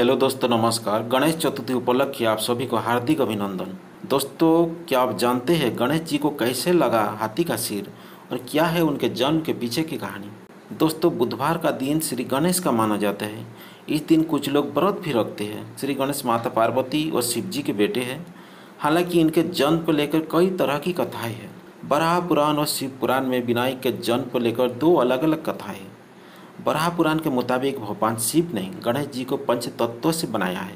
hello दोस्तों नमस्कार गणेश चतुर्थी उपलक्ष्य आप सभी को हार्दिक अभिनंदन दोस्तों क्या आप जानते हैं गणेश जी को कैसे लगा हाथी का सिर और क्या है उनके जन्म के पीछे की कहानी दोस्तों बुधवार का दिन श्री गणेश का माना जाता है इस दिन कुछ लोग व्रत भी रखते हैं श्री गणेश माता पार्वती और शिव जी के बेटे हैं हालांकि इनके जन्म को लेकर कई तरह की कथाएँ हैं बराह पुराण और शिव पुराण में विनायक के जन्म को लेकर दो अलग अलग कथाएँ हैं बराह पुराण के मुताबिक भगवान शिव ने गणेश जी को पंच तत्वों से बनाया है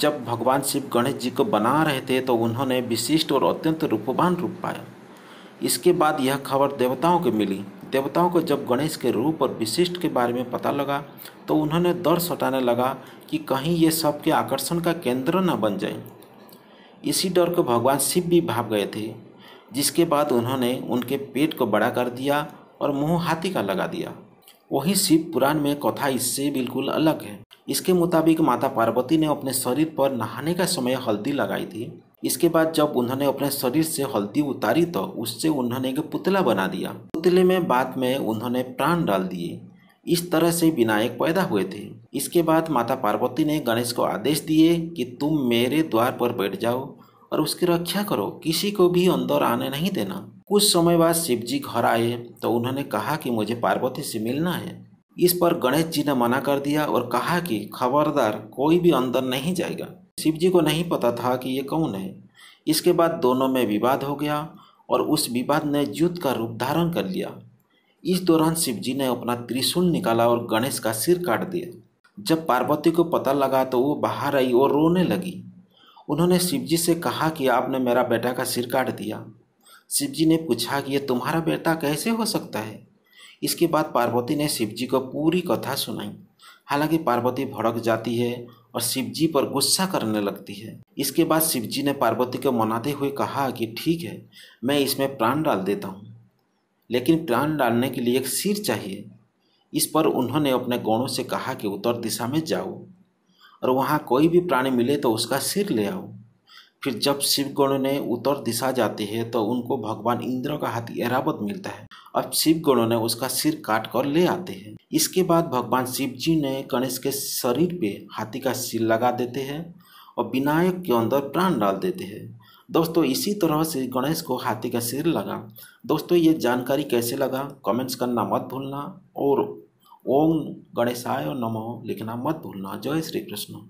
जब भगवान शिव गणेश जी को बना रहे थे तो उन्होंने विशिष्ट और अत्यंत रूपवान रूप पाया इसके बाद यह खबर देवताओं को मिली देवताओं को जब गणेश के रूप और विशिष्ट के बारे में पता लगा तो उन्होंने दर सटाने लगा कि कहीं ये सब के आकर्षण का केंद्र न बन जाए इसी डर को भगवान शिव भी भाग गए थे जिसके बाद उन्होंने उनके पेट को बड़ा कर दिया और मुँह हाथी का लगा दिया वहीं शिव पुराण में कथा इससे बिल्कुल अलग है इसके मुताबिक माता पार्वती ने अपने शरीर पर नहाने का समय हल्दी लगाई थी इसके बाद जब उन्होंने अपने शरीर से हल्दी उतारी तो उससे उन्होंने एक पुतला बना दिया पुतले में बाद में उन्होंने प्राण डाल दिए इस तरह से विनायक पैदा हुए थे इसके बाद माता पार्वती ने गणेश को आदेश दिए कि तुम मेरे द्वार पर बैठ जाओ और उसकी रक्षा करो किसी को भी अंदर आने नहीं देना कुछ समय बाद शिव जी घर आए तो उन्होंने कहा कि मुझे पार्वती से मिलना है इस पर गणेश जी ने मना कर दिया और कहा कि खबरदार कोई भी अंदर नहीं जाएगा शिव जी को नहीं पता था कि ये कौन है इसके बाद दोनों में विवाद हो गया और उस विवाद ने युद्ध का रूप धारण कर लिया इस दौरान शिव जी ने अपना त्रिशूल निकाला और गणेश का सिर काट दिया जब पार्वती को पता लगा तो वो बाहर आई और रोने लगी उन्होंने शिव जी से कहा कि आपने मेरा बेटा का सिर काट दिया शिव जी ने पूछा कि यह तुम्हारा बेटा कैसे हो सकता है इसके बाद पार्वती ने शिव जी को पूरी कथा सुनाई हालांकि पार्वती भड़क जाती है और शिव जी पर गुस्सा करने लगती है इसके बाद शिव जी ने पार्वती को मनाते हुए कहा कि ठीक है मैं इसमें प्राण डाल देता हूँ लेकिन प्राण डालने के लिए एक सिर चाहिए इस पर उन्होंने अपने गौणों से कहा कि उत्तर दिशा में जाओ और वहाँ कोई भी प्राणी मिले तो उसका सिर ले आओ फिर जब गण ने उत्तर दिशा जाते हैं तो उनको भगवान इंद्र का हाथी एरावत मिलता है अब शिवगणों ने उसका सिर काट कर ले आते हैं इसके बाद भगवान शिव जी ने गणेश के शरीर पे हाथी का सिर लगा देते हैं और विनायक के अंदर प्राण डाल देते हैं दोस्तों इसी तरह से गणेश को हाथी का सिर लगा दोस्तों ये जानकारी कैसे लगा कमेंट्स करना मत भूलना और ओम गणेशाय नमो लिखना मत भूलना जय श्री कृष्ण